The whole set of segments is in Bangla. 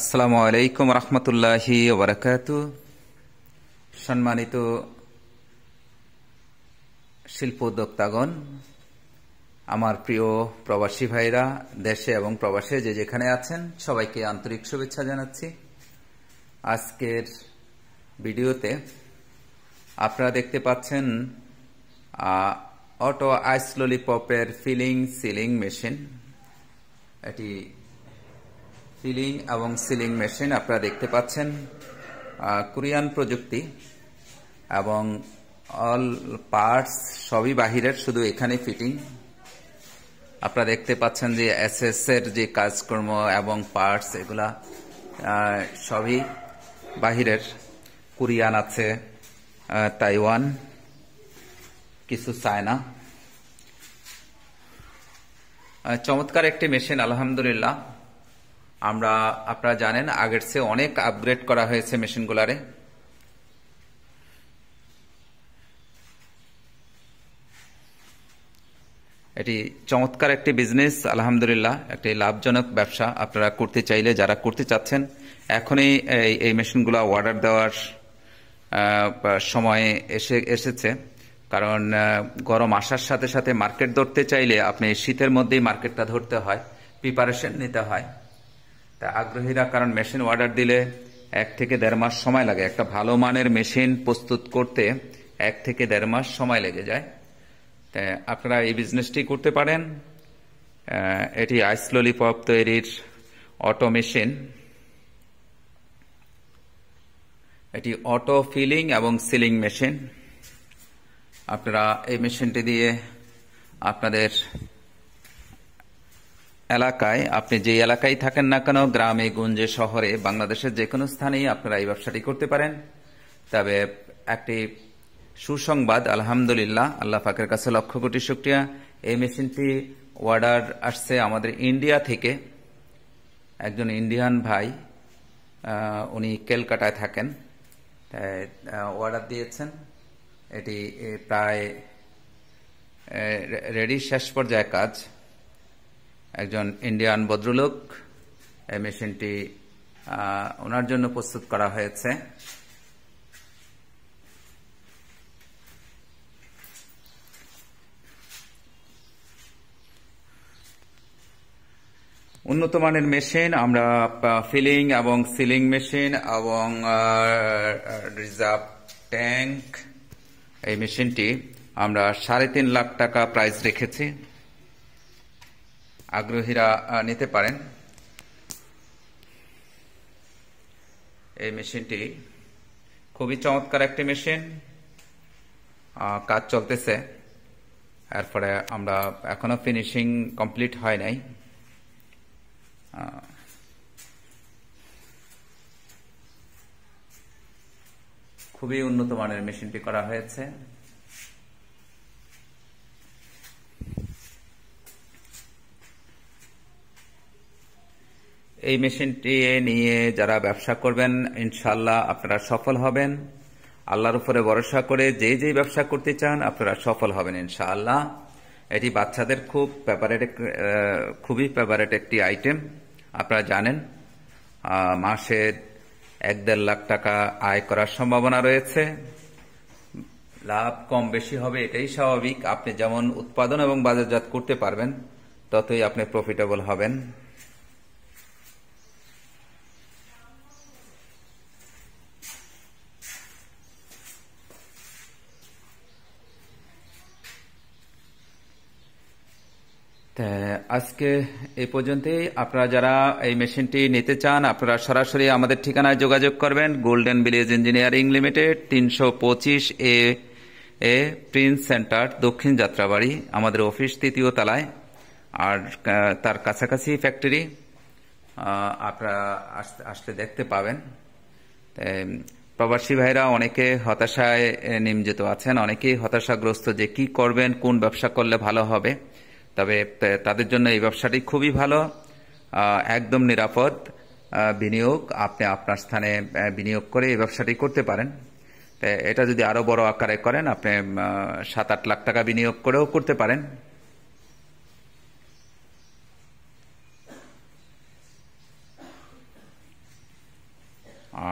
আসসালামু আলাইকুম রহমতুল্লাহি ওবরাকাত সম্মানিত শিল্প উদ্যোক্তাগণ আমার প্রিয় প্রবাসী ভাইরা দেশে এবং প্রবাসে যে যেখানে আছেন সবাইকে আন্তরিক শুভেচ্ছা জানাচ্ছি আজকের ভিডিওতে আপনারা দেখতে পাচ্ছেন অটো আইসলোলিপপের ফিলিং সিলিং মেশিন এটি সিলিং এবং সিলিং মেশিন আপনারা দেখতে পাচ্ছেন কোরিয়ান প্রযুক্তি এবং অল পার্টস সবই বাহিরের শুধু এখানে ফিটিং আপনারা দেখতে পাচ্ছেন যে এর যে কাজকর্ম এবং পার্টস এগুলা সবই বাহিরের কোরিয়ান আছে তাইওয়ান কিছু চায়না চমৎকার একটি মেশিন আলহামদুলিল্লাহ আমরা আপনারা জানেন আগের চেয়ে অনেক আপগ্রেড করা হয়েছে মেশিনগুলারে এটি চমৎকার একটি বিজনেস আলহামদুলিল্লাহ একটি লাভজনক ব্যবসা আপনারা করতে চাইলে যারা করতে চাচ্ছেন এখনই এই মেশিনগুলো অর্ডার দেওয়ার সময়ে এসে এসেছে কারণ গরম আসার সাথে সাথে মার্কেট ধরতে চাইলে আপনি শীতের মধ্যেই মার্কেটটা ধরতে হয় প্রিপারেশন নিতে হয় তা আগ্রহীরা কারণ মেশিন অর্ডার দিলে এক থেকে দেড় মাস সময় লাগে একটা ভালো মানের মেশিন প্রস্তুত করতে এক থেকে দেড় মাস সময় লেগে যায় তা আপনারা এই বিজনেসটি করতে পারেন এটি আইসলোলি পপ তৈরির অটো মেশিন এটি অটো ফিলিং এবং সিলিং মেশিন আপনারা এই মেশিনটি দিয়ে আপনাদের এলাকায় আপনি যে এলাকায় থাকেন না কেন গ্রামে গুঞ্জে শহরে বাংলাদেশের যে কোনো স্থানেই আপনারা এই ব্যবসাটি করতে পারেন তবে একটি সুসংবাদ আলহামদুলিল্লাহ আল্লাহ পাকের কাছে লক্ষ কোটি শুক্রিয়া এই মেশিনটি অর্ডার আসছে আমাদের ইন্ডিয়া থেকে একজন ইন্ডিয়ান ভাই উনি কেলকাটায় থাকেন অর্ডার দিয়েছেন এটি প্রায় রেডি শেষ পর্যায়ে কাজ একজন ইন্ডিয়ান ভদ্রলোক এই মেশিনটি ওনার জন্য প্রস্তুত করা হয়েছে উন্নত মানের মেশিন আমরা ফিলিং এবং সিলিং মেশিন এবং রিজার্ভ ট্যাঙ্ক এই মেশিনটি আমরা সাড়ে তিন লাখ টাকা প্রাইস রেখেছি আগ্রহীরা নিতে পারেন এই মেশিনটি খুবই চমৎকার একটি মেশিন কাজ চলতেছে এরপরে আমরা এখনো ফিনিশিং কমপ্লিট হয় নাই খুবই উন্নত মানের মেশিনটি করা হয়েছে এই মেশিনটি নিয়ে যারা ব্যবসা করবেন ইনশাল্লাহ আপনারা সফল হবেন আল্লাহর উপরে ভরসা করে যে যে ব্যবসা করতে চান আপনারা সফল হবেন ইনশাআল্লাহ এটি বাচ্চাদের খুব ফেভারেট খুবই ফেভারেট একটি আইটেম আপনারা জানেন মাসে এক দেড় লাখ টাকা আয় করার সম্ভাবনা রয়েছে লাভ কম বেশি হবে এটাই স্বাভাবিক আপনি যেমন উৎপাদন এবং বাজারজাত করতে পারবেন ততই আপনি প্রফিটেবল হবেন তা আজকে এ পর্যন্তই আপনারা যারা এই মেশিনটি নিতে চান আপনারা সরাসরি আমাদের ঠিকানায় যোগাযোগ করবেন গোল্ডেন ভিলেজ ইঞ্জিনিয়ারিং লিমিটেড তিনশো পঁচিশ এ এ প্রিন্স সেন্টার দক্ষিণ যাত্রাবাড়ি আমাদের অফিস তৃতীয় তলায় আর তার কাছাকাছি ফ্যাক্টরি আপনারা আসলে দেখতে পাবেন প্রবাসী ভাইরা অনেকে হতাশায় নিমজিত আছেন অনেকেই হতাশাগ্রস্ত যে কি করবেন কোন ব্যবসা করলে ভালো হবে তবে তাদের জন্য এই ব্যবসাটি খুবই ভালো একদম নিরাপদ বিনিয়োগ আপনি আপনার স্থানে বিনিয়োগ করে এই ব্যবসাটি করতে পারেন এটা যদি আরও বড় আকারে করেন আপনি সাত আট লাখ টাকা বিনিয়োগ করেও করতে পারেন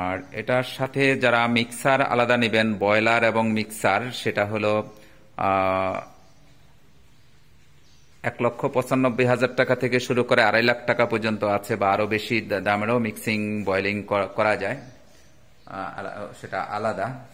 আর এটার সাথে যারা মিক্সার আলাদা নেবেন বয়লার এবং মিক্সার সেটা হলো এক লক্ষ পঁচানব্বই হাজার টাকা থেকে শুরু করে আড়াই লাখ টাকা পর্যন্ত আছে বা আরও বেশি দামেরও মিক্সিং বয়লিং করা যায় সেটা আলাদা